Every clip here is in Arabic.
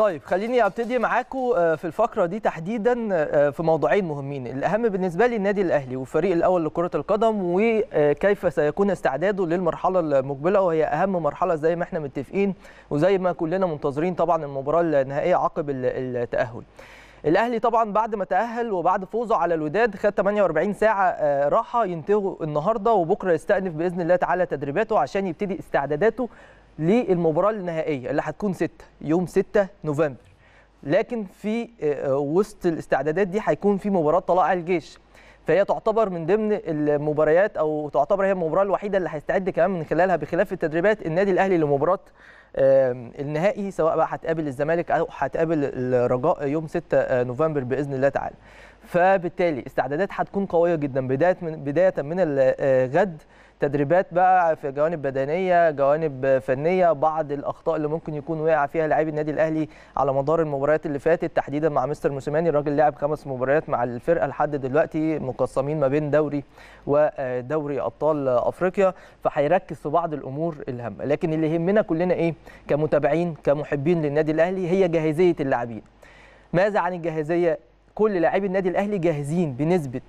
طيب خليني ابتدي معاكم آه، في الفقره دي تحديدا آه، في موضوعين مهمين الاهم بالنسبه لي النادي الاهلي والفريق الاول لكره القدم وكيف آه، سيكون استعداده للمرحله المقبله وهي اهم مرحله زي ما احنا متفقين وزي ما كلنا منتظرين طبعا المباراه النهائيه عقب التاهل الاهلي طبعا بعد ما تاهل وبعد فوزه على الوداد خد 48 ساعه راحه ينتهوا النهارده وبكره يستأنف باذن الله تعالى تدريباته عشان يبتدي استعداداته للمباراه النهائيه اللي هتكون 6 يوم 6 نوفمبر لكن في آه، آه، وسط الاستعدادات دي هيكون في مباراه طلائع الجيش فهي تعتبر من ضمن المباريات او تعتبر هي المباراه الوحيده اللي هيستعد كمان من خلالها بخلاف التدريبات النادي الاهلي لمباراه النهائي سواء بقى هتقابل الزمالك او هتقابل الرجاء يوم 6 آه، نوفمبر باذن الله تعالى فبالتالي استعدادات هتكون قويه جدا بدايه من بدايه من الغد آه، تدريبات بقى في جوانب بدنيه جوانب فنيه بعض الاخطاء اللي ممكن يكون وقع فيها لاعبي النادي الاهلي على مدار المباريات اللي فاتت تحديدا مع مستر موسيماني الراجل لعب خمس مباريات مع الفرقه لحد دلوقتي مقسمين ما بين دوري ودوري آه، ابطال افريقيا فهيركز في بعض الامور الهامه لكن اللي يهمنا كلنا ايه كمتابعين كمحبين للنادي الاهلي هي جاهزيه اللاعبين ماذا عن الجاهزيه كل لاعبي النادي الاهلي جاهزين بنسبه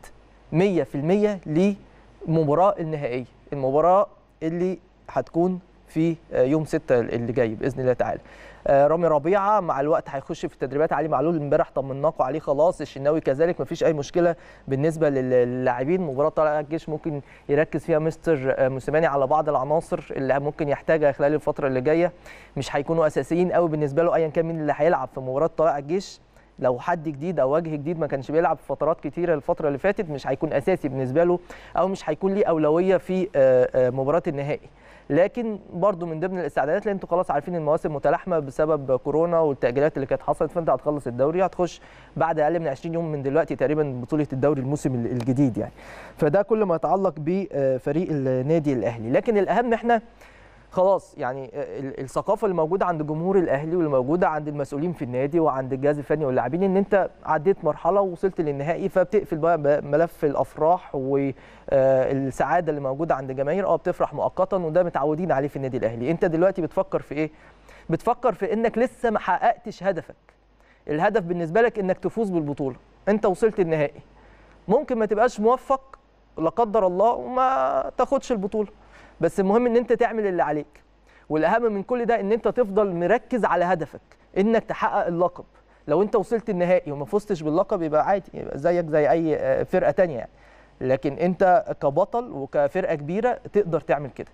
100% للمباراه النهائيه المباراه اللي هتكون في آه، يوم 6 اللي جاي باذن الله تعالى آه، رامي ربيعه مع الوقت هيخش في التدريبات علي معلول امبارح طمناكم عليه خلاص الشناوي كذلك مفيش اي مشكله بالنسبه للاعبين مباراه طالع الجيش ممكن يركز فيها مستر آه، موسيماني على بعض العناصر اللي ممكن يحتاجها خلال الفتره اللي جايه مش هيكونوا اساسيين قوي بالنسبه له ايا كان مين اللي هيلعب في مباراه طالع الجيش لو حد جديد او وجه جديد ما كانش بيلعب في فترات كتيره الفتره اللي فاتت مش هيكون اساسي بالنسبه له او مش هيكون ليه اولويه في مباراه النهائي لكن برضو من ضمن الاستعدادات لان انتوا خلاص عارفين المواسم متلاحمه بسبب كورونا والتاجيلات اللي كانت حصلت فانت هتخلص الدوري هتخش بعد اقل من 20 يوم من دلوقتي تقريبا بطوله الدوري الموسم الجديد يعني فده كل ما يتعلق بفريق النادي الاهلي لكن الاهم احنا خلاص يعني آه، الثقافه اللي موجوده عند جمهور الاهلي واللي موجوده عند المسؤولين في النادي وعند الجهاز الفني واللاعبين ان انت عديت مرحله ووصلت للنهائي فبتقفل بقى ملف الافراح والسعاده آه، اللي موجوده عند الجماهير اه بتفرح مؤقتا وده متعودين عليه في النادي الاهلي انت دلوقتي بتفكر في ايه بتفكر في انك لسه ما حققتش هدفك الهدف بالنسبه لك انك تفوز بالبطوله انت وصلت النهائي ممكن ما تبقاش موفق لا قدر الله وما تاخدش البطوله بس المهم ان انت تعمل اللي عليك والاهم من كل ده ان انت تفضل مركز على هدفك انك تحقق اللقب لو انت وصلت النهائي وما فزتش باللقب يبقى عادي يبقى زيك زي اي آه، فرقه تانية يعني لكن انت كبطل وكفرقه كبيره تقدر تعمل كده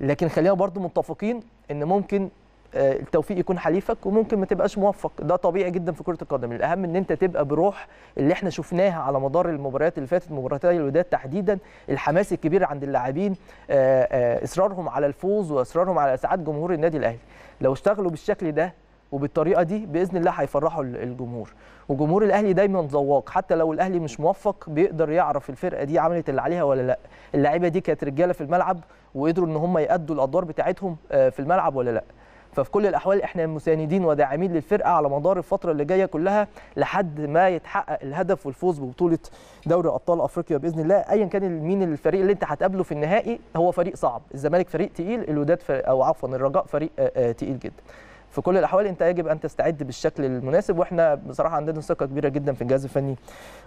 لكن خلينا برضو متفقين ان ممكن آه، التوفيق يكون حليفك وممكن ما تبقاش موفق ده طبيعي جدا في كره القدم الاهم ان انت تبقى بروح اللي احنا شفناها على مدار المباريات اللي فاتت مباراتي الوداد تحديدا الحماس الكبير عند اللاعبين آه، آه، اصرارهم على الفوز واصرارهم على اسعاد جمهور النادي الاهلي لو اشتغلوا بالشكل ده وبالطريقه دي باذن الله هيفرحوا الجمهور وجمهور الاهلي دايما ذواق حتى لو الاهلي مش موفق بيقدر يعرف الفرقه دي عملت اللي عليها ولا لا اللعيبه دي كانت رجاله في الملعب وقدروا ان هم يادوا الادوار بتاعتهم في الملعب ولا لا ففي كل الاحوال احنا مساندين وداعمين للفرقه على مدار الفتره اللي جايه كلها لحد ما يتحقق الهدف والفوز ببطوله دوري ابطال افريقيا باذن الله ايا كان مين الفريق اللي انت هتقابله في النهائي هو فريق صعب الزمالك فريق تقيل الوداد فريق او عفوا الرجاء فريق آه، آه، تقيل جدا في كل الاحوال انت يجب ان تستعد بالشكل المناسب واحنا بصراحه عندنا ثقه كبيره جدا في الجهاز الفني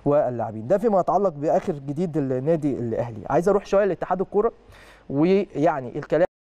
واللاعبين ده فيما يتعلق باخر جديد النادي الاهلي عايز اروح شويه لاتحاد الكوره ويعني الكلام